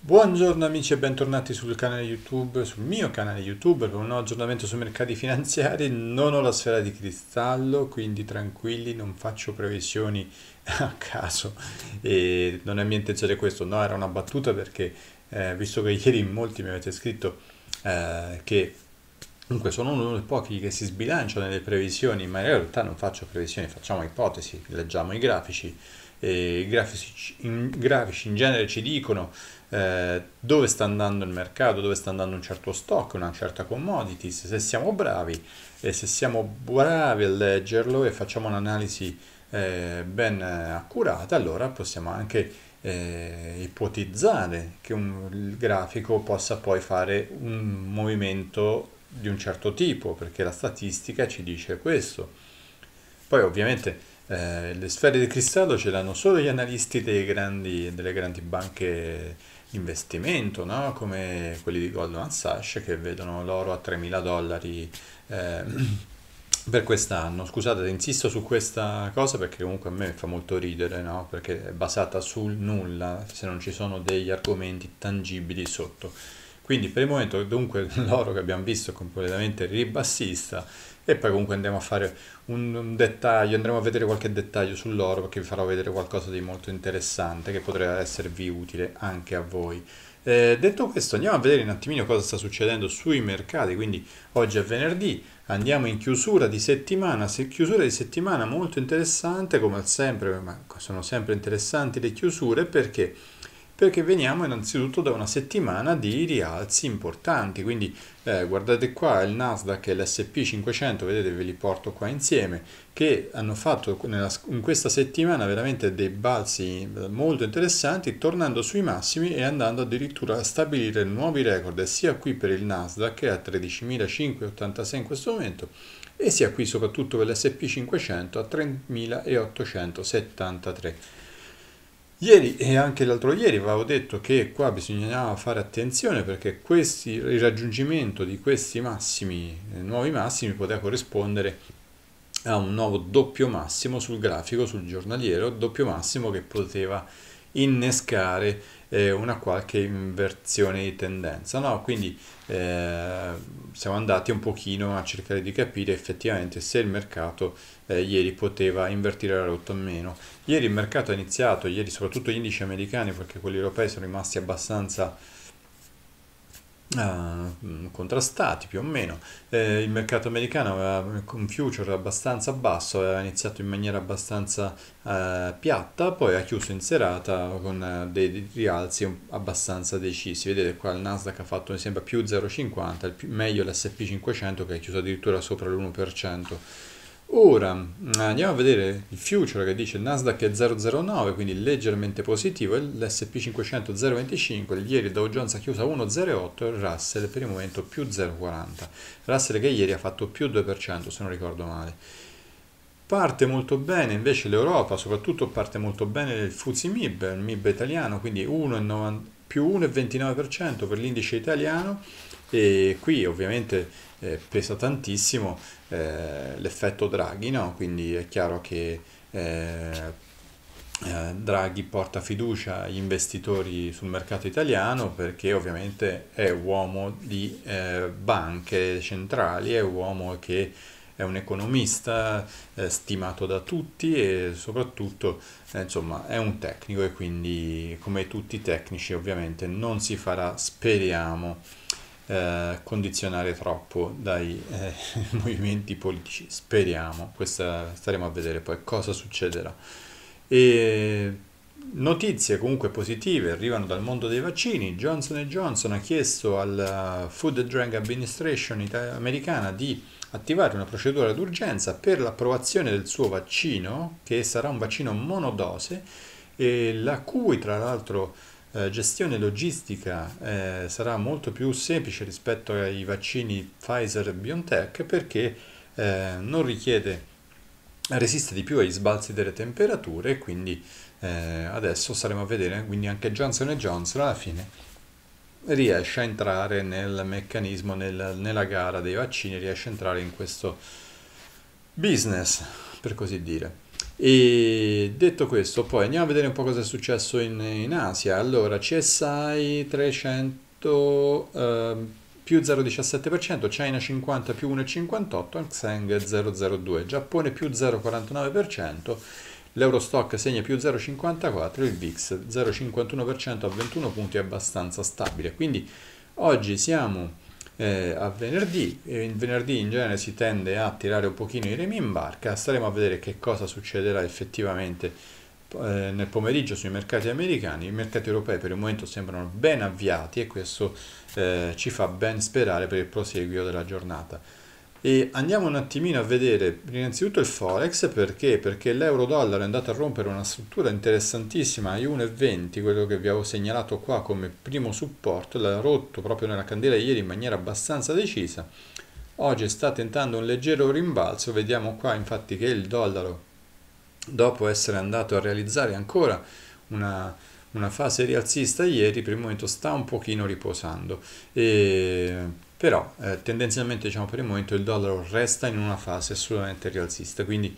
Buongiorno amici e bentornati sul canale YouTube, sul mio canale YouTube per un nuovo aggiornamento sui mercati finanziari. Non ho la sfera di cristallo, quindi tranquilli, non faccio previsioni a caso e non è mia intenzione questo, no, era una battuta perché eh, visto che ieri in molti mi avete scritto eh, che comunque sono uno dei pochi che si sbilanciano nelle previsioni, ma in realtà non faccio previsioni, facciamo ipotesi, leggiamo i grafici, e grafici in, grafici in genere ci dicono eh, dove sta andando il mercato, dove sta andando un certo stock, una certa commodity, se siamo bravi e se siamo bravi a leggerlo e facciamo un'analisi eh, ben accurata, allora possiamo anche eh, ipotizzare che un grafico possa poi fare un movimento di un certo tipo, perché la statistica ci dice questo. Poi ovviamente eh, le sfere di cristallo ce l'hanno solo gli analisti grandi, delle grandi banche investimento, no? come quelli di Goldman Sachs che vedono l'oro a 3.000 dollari eh, per quest'anno. Scusate, insisto su questa cosa perché comunque a me fa molto ridere, no? perché è basata sul nulla, se non ci sono degli argomenti tangibili sotto. Quindi per il momento dunque l'oro che abbiamo visto è completamente ribassista e poi comunque andremo a fare un, un dettaglio, andremo a vedere qualche dettaglio sull'oro perché vi farò vedere qualcosa di molto interessante che potrebbe esservi utile anche a voi. Eh, detto questo andiamo a vedere un attimino cosa sta succedendo sui mercati, quindi oggi è venerdì, andiamo in chiusura di settimana, se chiusura di settimana molto interessante come sempre, ma sono sempre interessanti le chiusure perché perché veniamo innanzitutto da una settimana di rialzi importanti, quindi eh, guardate qua il Nasdaq e l'SP 500, vedete ve li porto qua insieme, che hanno fatto nella, in questa settimana veramente dei balzi eh, molto interessanti, tornando sui massimi e andando addirittura a stabilire nuovi record, sia qui per il Nasdaq che a 13.586 in questo momento, e sia qui soprattutto per l'SP 500 a 3.873. Ieri e anche l'altro ieri avevo detto che qua bisognava fare attenzione perché questi, il raggiungimento di questi massimi, eh, nuovi massimi poteva corrispondere a un nuovo doppio massimo sul grafico, sul giornaliero, doppio massimo che poteva innescare eh, una qualche inversione di tendenza. No? Quindi eh, siamo andati un pochino a cercare di capire effettivamente se il mercato eh, ieri poteva invertire la rotta o meno. Ieri il mercato ha iniziato, ieri soprattutto gli indici americani, perché quelli europei sono rimasti abbastanza ah, contrastati più o meno eh, il mercato americano aveva un future abbastanza basso aveva iniziato in maniera abbastanza uh, piatta poi ha chiuso in serata con eh, dei rialzi abbastanza decisi vedete qua il Nasdaq ha fatto mi sembra più 0,50 meglio l'SP 500 che è chiuso addirittura sopra l'1% Ora mm, andiamo a vedere il future che dice Nasdaq è 0,09, quindi leggermente positivo, l'SP 500 0,25, ieri il Dow Jones ha chiuso a 1,08, il Russell per il momento più 0,40. Russell che ieri ha fatto più 2% se non ricordo male. Parte molto bene invece l'Europa, soprattutto parte molto bene il Fuzzy MIB, il MIB italiano, quindi 1, più 1,29% per l'indice italiano, e qui ovviamente eh, pesa tantissimo eh, l'effetto Draghi, no? quindi è chiaro che eh, eh Draghi porta fiducia agli investitori sul mercato italiano perché ovviamente è uomo di eh, banche centrali, è uomo che è un economista eh, stimato da tutti e soprattutto eh, insomma, è un tecnico e quindi come tutti i tecnici ovviamente non si farà speriamo eh, condizionare troppo dai eh, movimenti politici. Speriamo, questa staremo a vedere poi cosa succederà. E notizie comunque positive arrivano dal mondo dei vaccini. Johnson Johnson ha chiesto alla eh, Food and Drug Administration americana di attivare una procedura d'urgenza per l'approvazione del suo vaccino, che sarà un vaccino monodose, la cui tra l'altro eh, gestione logistica eh, sarà molto più semplice rispetto ai vaccini Pfizer e BioNTech perché eh, non richiede, resiste di più ai sbalzi delle temperature e quindi eh, adesso saremo a vedere, quindi anche Johnson Johnson alla fine riesce a entrare nel meccanismo, nel, nella gara dei vaccini, riesce a entrare in questo business, per così dire. E detto questo, poi andiamo a vedere un po' cosa è successo in, in Asia. Allora, CSI 300 eh, più 0,17%, China 50 più 1,58%, Hang Seng 0,02%, Giappone più 0,49%, l'Eurostock segna più 0,54%, il VIX 0,51% a 21 punti abbastanza stabile. Quindi oggi siamo eh, a venerdì. Il venerdì in genere si tende a tirare un pochino i remi in barca, staremo a vedere che cosa succederà effettivamente eh, nel pomeriggio sui mercati americani. I mercati europei per il momento sembrano ben avviati e questo eh, ci fa ben sperare per il proseguio della giornata. E andiamo un attimino a vedere innanzitutto il forex perché? Perché l'euro dollaro è andato a rompere una struttura interessantissima ai 1,20, quello che vi avevo segnalato qua come primo supporto, l'ha rotto proprio nella candela ieri in maniera abbastanza decisa. Oggi sta tentando un leggero rimbalzo, vediamo qua infatti che il dollaro dopo essere andato a realizzare ancora una, una fase rialzista ieri, per il momento sta un pochino riposando. E però eh, tendenzialmente diciamo per il momento il dollaro resta in una fase assolutamente rialzista quindi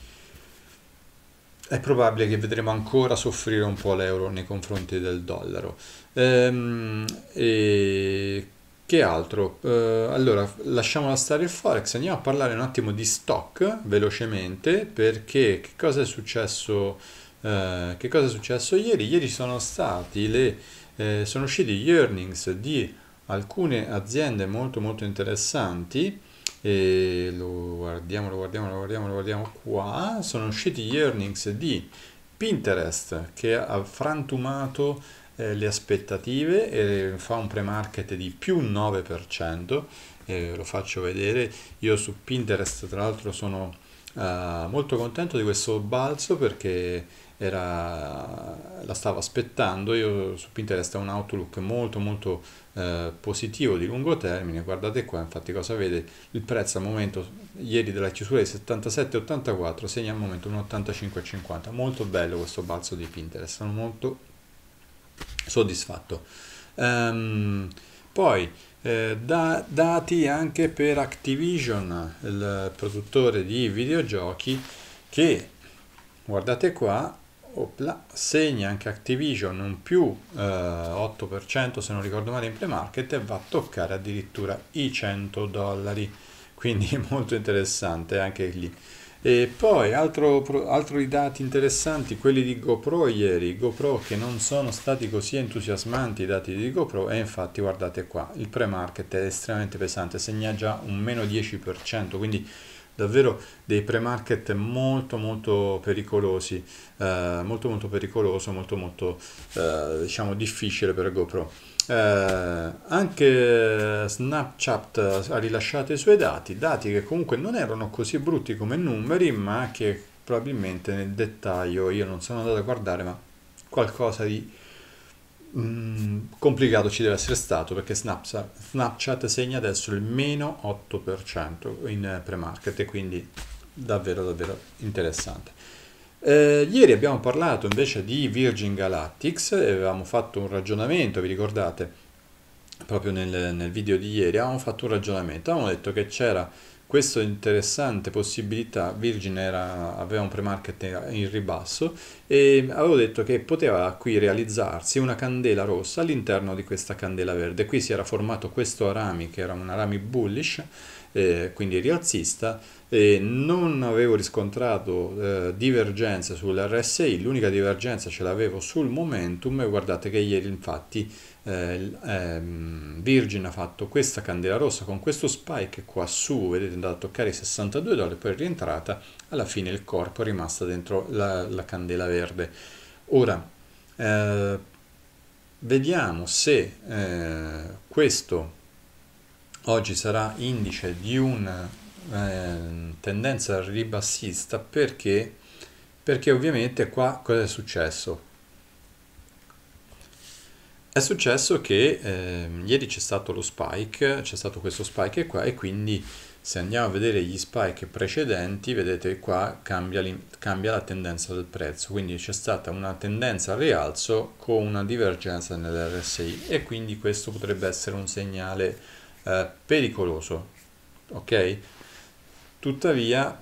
è probabile che vedremo ancora soffrire un po' l'euro nei confronti del dollaro ehm, e che altro? Eh, allora lasciamo stare il forex andiamo a parlare un attimo di stock velocemente perché che cosa è successo eh, che cosa è successo ieri? ieri sono stati le eh, sono usciti gli earnings di alcune aziende molto molto interessanti e lo guardiamo, lo guardiamo, lo guardiamo, lo guardiamo qua, sono usciti gli earnings di Pinterest che ha frantumato eh, le aspettative e fa un pre-market di più 9%, eh, lo faccio vedere, io su Pinterest tra l'altro sono Uh, molto contento di questo balzo perché era, la stavo aspettando, io su Pinterest ho un outlook molto molto eh, positivo di lungo termine, guardate qua infatti cosa vede, il prezzo al momento ieri della chiusura è 77,84, segna al momento un 85,50, molto bello questo balzo di Pinterest, sono molto soddisfatto. Um, poi eh, da, dati anche per Activision, il produttore di videogiochi che, guardate qua, opla, segna anche Activision un più eh, 8% se non ricordo male in pre-market e va a toccare addirittura i 100 dollari, quindi molto interessante anche lì. E poi altro, altri dati interessanti, quelli di GoPro ieri, GoPro che non sono stati così entusiasmanti i dati di GoPro e infatti guardate qua, il pre-market è estremamente pesante, segna già un meno 10%, quindi davvero dei pre-market molto molto pericolosi, eh, molto molto pericoloso, molto molto eh, diciamo difficile per GoPro. Eh, anche Snapchat ha rilasciato i suoi dati, dati che comunque non erano così brutti come numeri, ma che probabilmente nel dettaglio io non sono andato a guardare, ma qualcosa di mh, mm, complicato ci deve essere stato perché Snapchat, Snapchat segna adesso il meno 8% in pre-market, quindi davvero davvero interessante. Eh, ieri abbiamo parlato invece di Virgin Galactics, e avevamo fatto un ragionamento, vi ricordate, proprio nel, nel video di ieri, avevamo fatto un ragionamento, avevamo detto che c'era questa interessante possibilità, Virgin era, aveva un pre-market in ribasso e avevo detto che poteva qui realizzarsi una candela rossa all'interno di questa candela verde. Qui si era formato questo arami che era un arami bullish, eh, quindi rialzista, e non avevo riscontrato eh, divergenze sull'RSI, l'unica divergenza ce l'avevo sul momentum e guardate che ieri infatti eh, ehm, Virgin ha fatto questa candela rossa con questo spike qua su, vedete è andata a toccare i 62 dollari, poi è rientrata, alla fine il corpo è rimasto dentro la, la candela verde. Ora, eh, vediamo se eh, questo oggi sarà indice di un Ehm, tendenza ribassista perché, perché ovviamente qua cosa è successo? È successo che eh, ieri c'è stato lo spike, c'è stato questo spike qua e quindi se andiamo a vedere gli spike precedenti, vedete qua cambia, cambia la tendenza del prezzo, quindi c'è stata una tendenza al rialzo con una divergenza nell'RSI e quindi questo potrebbe essere un segnale eh, pericoloso, ok? Tuttavia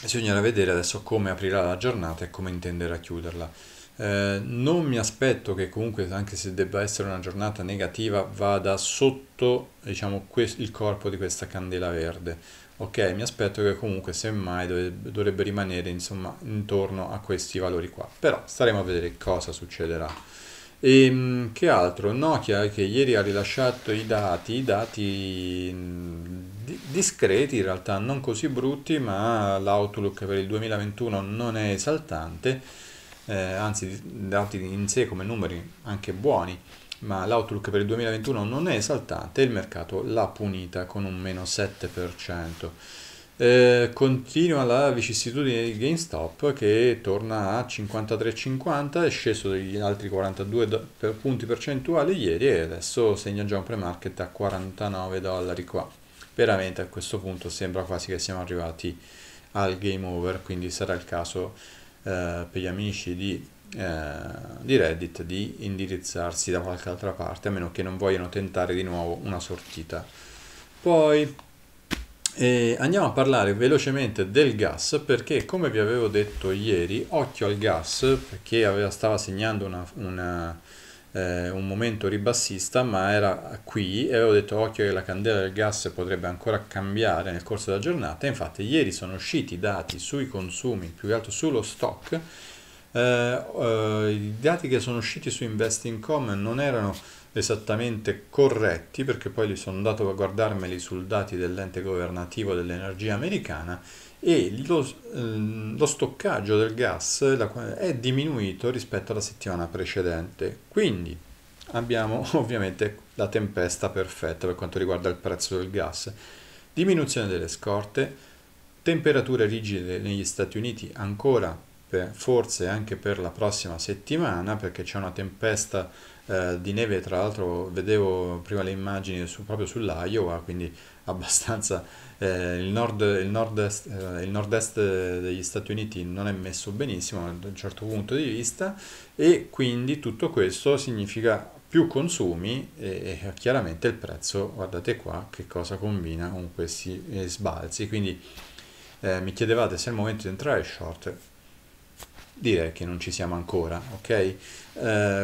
bisognerà vedere adesso come aprirà la giornata e come intenderà chiuderla. Eh, non mi aspetto che comunque, anche se debba essere una giornata negativa, vada sotto diciamo, il corpo di questa candela verde. Ok, mi aspetto che comunque semmai dovrebbe, dovrebbe rimanere insomma, intorno a questi valori qua. Però staremo a vedere cosa succederà. E ehm, che altro? Nokia che ieri ha rilasciato i dati, dati mm, discreti in realtà, non così brutti, ma l'outlook per il 2021 non è esaltante, eh, anzi dati in sé come numeri anche buoni, ma l'outlook per il 2021 non è esaltante e il mercato l'ha punita con un meno 7%. Eh, continua la vicissitudine di GameStop che torna a 53,50, è sceso degli altri 42 punti percentuali ieri e adesso segna già un pre-market a 49 dollari qua. Veramente a questo punto sembra quasi che siamo arrivati al game over, quindi sarà il caso eh, per gli amici di eh, di Reddit di indirizzarsi da qualche altra parte, a meno che non vogliano tentare di nuovo una sortita. Poi e andiamo a parlare velocemente del gas perché come vi avevo detto ieri, occhio al gas perché aveva, stava segnando una, una, eh, un momento ribassista ma era qui e avevo detto occhio che la candela del gas potrebbe ancora cambiare nel corso della giornata. Infatti ieri sono usciti i dati sui consumi, più che altro sullo stock. Eh, eh, I dati che sono usciti su Investing.com non erano esattamente corretti, perché poi li sono andato a guardarmeli sul dati dell'ente governativo dell'energia americana e lo, ehm, lo, stoccaggio del gas è diminuito rispetto alla settimana precedente. Quindi abbiamo ovviamente la tempesta perfetta per quanto riguarda il prezzo del gas. Diminuzione delle scorte, temperature rigide negli Stati Uniti ancora per, forse anche per la prossima settimana perché c'è una tempesta eh, di neve, tra l'altro vedevo prima le immagini su, proprio sull'Iowa, quindi abbastanza eh, il, nord, il, nord-est, eh, il, nord-est, degli Stati Uniti non è messo benissimo da un certo punto di vista e quindi tutto questo significa più consumi e, e chiaramente il prezzo, guardate qua che cosa combina con questi sbalzi, quindi eh, mi chiedevate se è il momento di entrare short, direi che non ci siamo ancora, ok? Eh,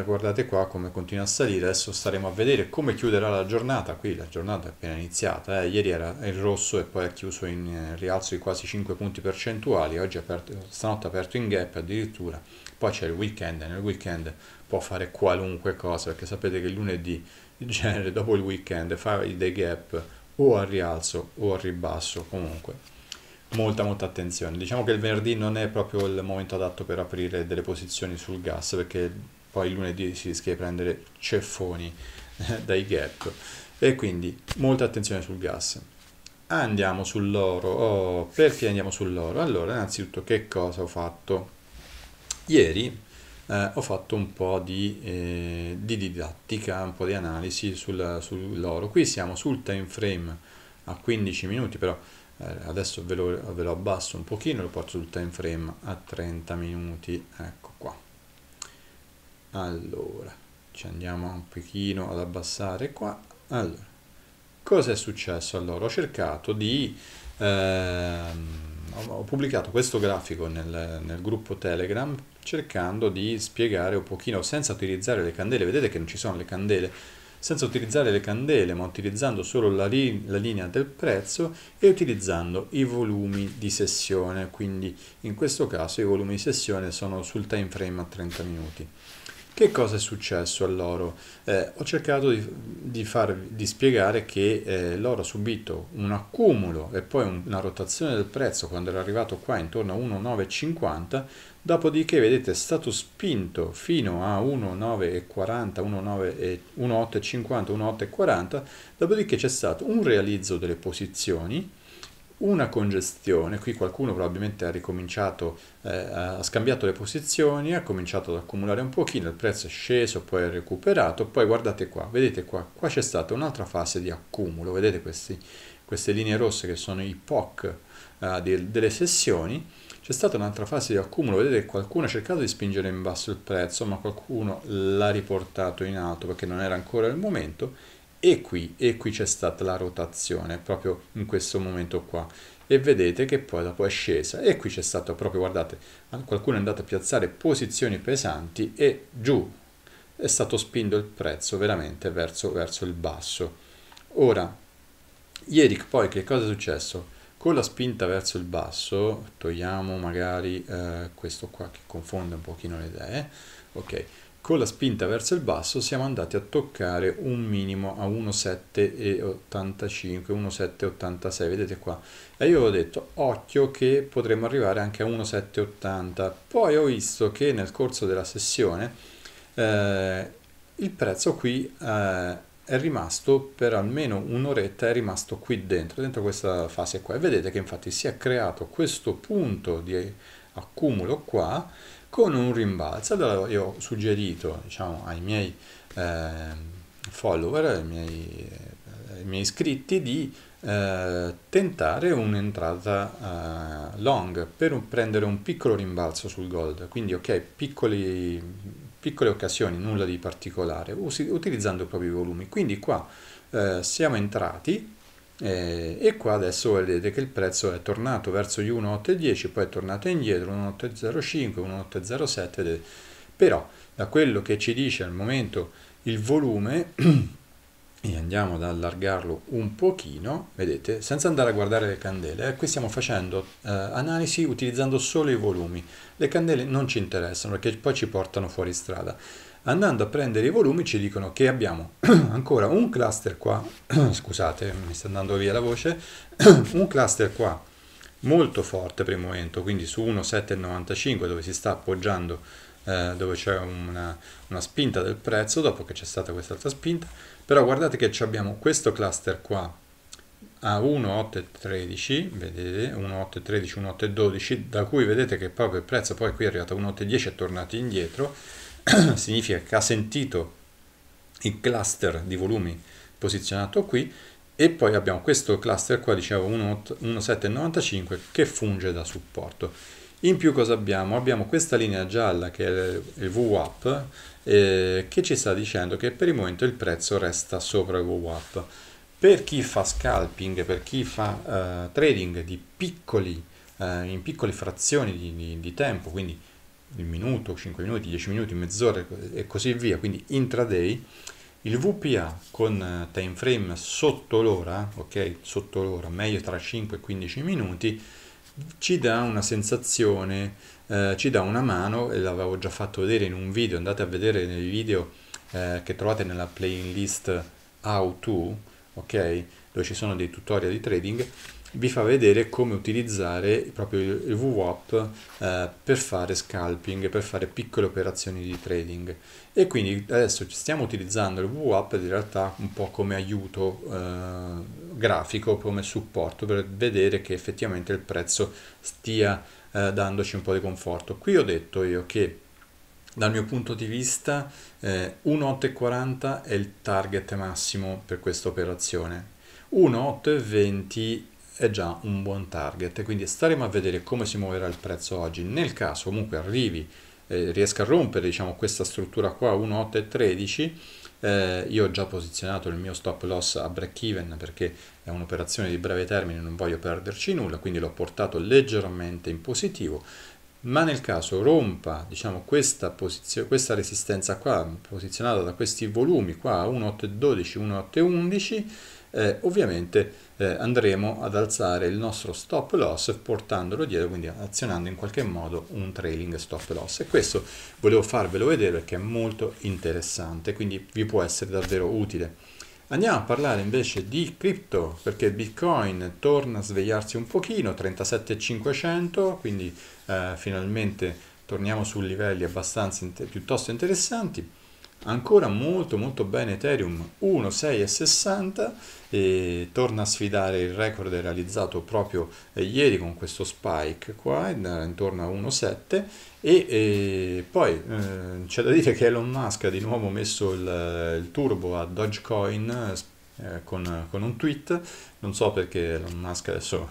guardate qua come continua a salire, adesso staremo a vedere come chiuderà la giornata, qui la giornata è appena iniziata, eh? ieri era il rosso e poi ha chiuso in eh, rialzo di quasi 5 punti percentuali, oggi è aperto, stanotte ha aperto in gap addirittura, poi c'è il weekend nel weekend può fare qualunque cosa, perché sapete che lunedì di genere dopo il weekend fa dei gap o al rialzo o al ribasso comunque molta molta attenzione. Diciamo che il venerdì non è proprio il momento adatto per aprire delle posizioni sul gas perché poi lunedì si rischia di prendere ceffoni eh, dai gap e quindi molta attenzione sul gas. Andiamo sull'oro. Oh, perché andiamo sull'oro? Allora, innanzitutto che cosa ho fatto? Ieri eh, ho fatto un po' di, eh, di, didattica, un po' di analisi sul, sull'oro. Qui siamo sul time frame a 15 minuti, però eh, adesso ve lo, ve lo, abbasso un pochino lo porto sul time frame a 30 minuti ecco qua allora ci andiamo un pochino ad abbassare qua allora cosa è successo allora ho cercato di ehm, ho pubblicato questo grafico nel, nel gruppo telegram cercando di spiegare un pochino senza utilizzare le candele vedete che non ci sono le candele senza utilizzare le candele, ma utilizzando solo la, li la linea del prezzo e utilizzando i volumi di sessione, quindi in questo caso i volumi di sessione sono sul time frame a 30 minuti. Che cosa è successo all'oro? Eh, ho cercato di, di, farvi, di spiegare che eh, l'oro ha subito un accumulo e poi un, una rotazione del prezzo quando era arrivato qua intorno a 1,950 dopodiché vedete è stato spinto fino a 1,940, 1,850, 1,840, dopodiché c'è stato un realizzo delle posizioni, una congestione, qui qualcuno probabilmente ha ricominciato, eh, ha scambiato le posizioni, ha cominciato ad accumulare un pochino, il prezzo è sceso, poi è recuperato, poi guardate qua, vedete qua, qua c'è stata un'altra fase di accumulo, vedete questi, queste linee rosse che sono i POC eh, delle sessioni, c'è stata un'altra fase di accumulo, vedete qualcuno ha cercato di spingere in basso il prezzo, ma qualcuno l'ha riportato in alto perché non era ancora il momento e qui, e qui c'è stata la rotazione, proprio in questo momento qua e vedete che poi dopo è scesa e qui c'è stato proprio guardate qualcuno è andato a piazzare posizioni pesanti e giù è stato spinto il prezzo veramente verso, verso il basso ora ieri poi che cosa è successo con la spinta verso il basso togliamo magari eh, questo qua che confonde un pochino le idee. Ok, con la spinta verso il basso siamo andati a toccare un minimo a 1,785, 1,786, vedete qua. E io ho detto, occhio che potremmo arrivare anche a 1,780. Poi ho visto che nel corso della sessione eh, il prezzo qui... Eh, è rimasto per almeno un'oretta, è rimasto qui dentro, dentro questa fase qua. E vedete che infatti si è creato questo punto di accumulo qua con un rimbalzo. Allora io ho suggerito diciamo, ai miei eh, follower, ai miei, ai miei, iscritti di eh, tentare un'entrata eh, long per prendere un piccolo rimbalzo sul gold. Quindi ok, piccoli piccole occasioni, nulla di particolare, utilizzando proprio i volumi. Quindi qua eh, siamo entrati eh, e qua adesso vedete che il prezzo è tornato verso gli 1,810, poi è tornato indietro 1,805, 1,807, però da quello che ci dice al momento il volume e andiamo ad allargarlo un pochino, vedete, senza andare a guardare le candele, eh, qui stiamo facendo eh, analisi utilizzando solo i volumi, le candele non ci interessano perché poi ci portano fuori strada. Andando a prendere i volumi ci dicono che abbiamo ancora un cluster qua, scusate mi sta andando via la voce, un cluster qua molto forte per il momento, quindi su 1,795 dove si sta appoggiando eh, dove c'è una, una, spinta del prezzo dopo che c'è stata quest'altra spinta però guardate che abbiamo questo cluster qua a 1,813 vedete 1,813 1,812 da cui vedete che proprio il prezzo poi qui è arrivato a 1,810 è tornato indietro significa che ha sentito il cluster di volumi posizionato qui e poi abbiamo questo cluster qua dicevo 1,795 che funge da supporto in più cosa abbiamo? Abbiamo questa linea gialla che è il VWAP eh, che ci sta dicendo che per il momento il prezzo resta sopra il VWAP. Per chi fa scalping, per chi fa eh, trading piccoli, eh, in piccole frazioni di, di, di tempo, quindi il minuto, 5 minuti, 10 minuti, mezz'ora e così via, quindi intraday, il VPA con eh, time frame sotto l'ora, ok, sotto l'ora, meglio tra 5 e 15 minuti, ci dà una sensazione, eh, ci dà una mano, e l'avevo già fatto vedere in un video, andate a vedere nel video eh, che trovate nella playlist How To, ok? Dove ci sono dei tutorial di trading, vi fa vedere come utilizzare proprio il VWAP eh, per fare scalping, per fare piccole operazioni di trading. E quindi adesso stiamo utilizzando il VWAP in realtà un po' come aiuto eh, grafico, come supporto per vedere che effettivamente il prezzo stia eh, dandoci un po' di conforto. Qui ho detto io che dal mio punto di vista 1,840 eh, è il target massimo per questa operazione. 1,820 è già un buon target, quindi staremo a vedere come si muoverà il prezzo oggi. Nel caso comunque arrivi, eh, riesca a rompere diciamo, questa struttura qua 1,813, eh, io ho già posizionato il mio stop loss a break even perché è un'operazione di breve termine, non voglio perderci nulla, quindi l'ho portato leggermente in positivo ma nel caso rompa diciamo, questa, posizione, questa, resistenza qua posizionata da questi volumi qua 1.812, 1.811 eh, ovviamente eh, andremo ad alzare il nostro stop loss portandolo dietro, quindi azionando in qualche modo un trailing stop loss. E questo volevo farvelo vedere perché è molto interessante, quindi vi può essere davvero utile. Andiamo a parlare invece di cripto perché Bitcoin torna a svegliarsi un pochino, 37.500, quindi eh, finalmente torniamo su livelli abbastanza piuttosto interessanti ancora molto molto bene Ethereum 1.660 e torna a sfidare il record realizzato proprio eh, ieri con questo spike qua eh, intorno a 1.7 e, e, poi eh, c'è da dire che Elon Musk ha di nuovo messo il, eh, il turbo a Dogecoin eh, con, con, un tweet, non so perché Elon Musk adesso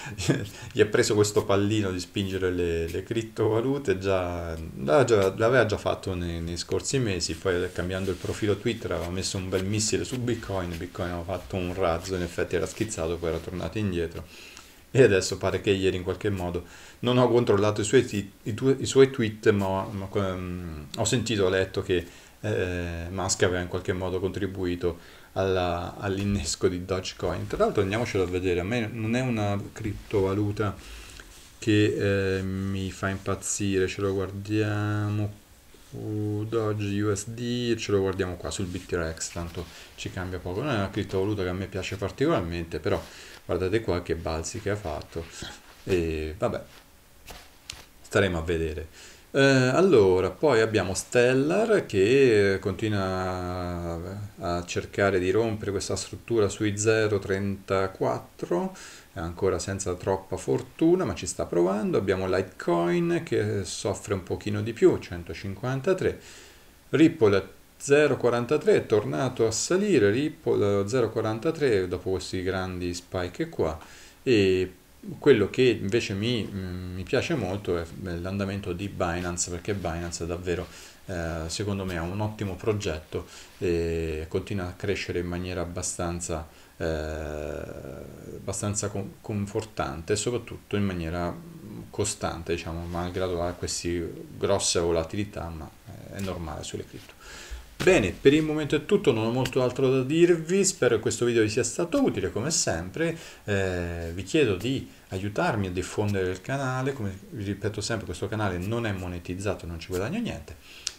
gli ha preso questo pallino di spingere le, le criptovalute, già, già, l'aveva già fatto nei, nei, scorsi mesi, poi cambiando il profilo Twitter aveva messo un bel missile su Bitcoin, Bitcoin aveva fatto un razzo, in effetti era schizzato, poi era tornato indietro. E adesso pare che ieri in qualche modo non ho controllato i suoi, t- i tu- i suoi tweet, ma, ma um, ho sentito, ho letto che eh, Musk aveva in qualche modo contribuito alla, all'innesco di Dogecoin. Tra l'altro andiamocelo a vedere, a me non è una criptovaluta che eh, mi fa impazzire, ce lo guardiamo Uh, Doge USD ce lo guardiamo qua sul BitREX tanto ci cambia poco non è una criptovaluta che a me piace particolarmente però guardate qua che balzi che ha fatto e vabbè staremo a vedere eh, allora, poi abbiamo Stellar che continua a cercare di rompere questa struttura sui 0,34, ancora senza troppa fortuna, ma ci sta provando. Abbiamo Litecoin che soffre un pochino di più, 153. Ripple 0,43 è tornato a salire, Ripple 0,43 dopo questi grandi spike qua e quello che invece mi, mm, mi piace molto è l'andamento di Binance, perché Binance davvero eh, secondo me è un ottimo progetto e continua a crescere in maniera abbastanza, eh, abbastanza com- confortante e soprattutto in maniera costante, diciamo, malgrado queste grosse volatilità, ma è normale sulle cripto. Bene, per il momento è tutto, non ho molto altro da dirvi, spero che questo video vi sia stato utile come sempre, eh, vi chiedo di aiutarmi a diffondere il canale, come vi ripeto sempre questo canale non è monetizzato, non ci guadagno niente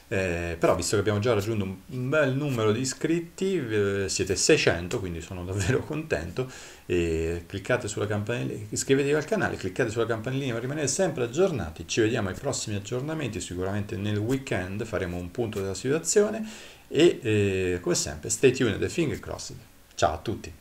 eh, però visto che abbiamo già raggiunto un, un bel numero di iscritti, eh, siete 600, quindi sono davvero contento, e cliccate sulla campanellina, iscrivetevi al canale, cliccate sulla campanellina per rimanere sempre aggiornati, ci vediamo ai prossimi aggiornamenti, sicuramente nel weekend faremo un punto della situazione e eh, come sempre stay tuned e finger crossed. Ciao a tutti!